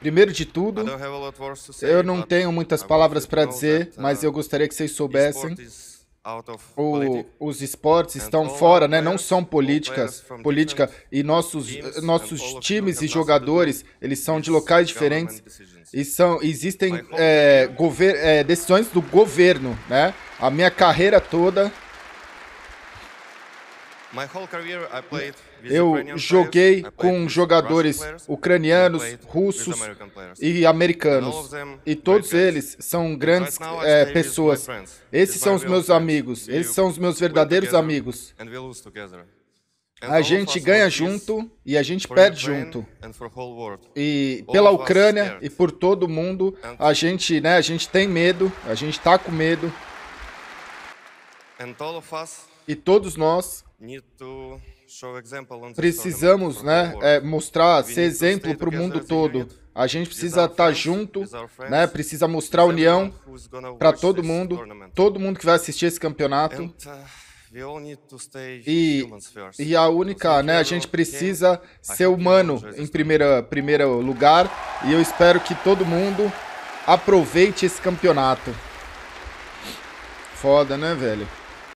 Primeiro de tudo, eu não tenho muitas palavras para dizer, uh, mas eu gostaria que vocês soubessem o, os esportes estão fora, né? Não são políticas, política e nossos eh, nossos times e jogadores eles são de locais diferentes e são existem é, é, decisões do governo, né? A minha carreira toda eu joguei com jogadores ucranianos, russos e americanos, e todos eles são grandes é, pessoas. Esses são os meus amigos, eles são os meus verdadeiros amigos. A gente ganha junto e a gente perde junto. E pela Ucrânia e por todo mundo, a gente, né, a gente tem medo, a gente está com medo. E todos nós. E todos nós precisamos né, né é, mostrar, ser exemplo para o mundo todo. A gente precisa estar tá junto, né, precisa mostrar união para todo mundo, todo mundo que vai assistir esse campeonato. Então, e, e a única, né, a gente precisa ser humano em primeira, primeiro lugar. E eu espero que todo mundo aproveite esse campeonato. Foda, né, velho?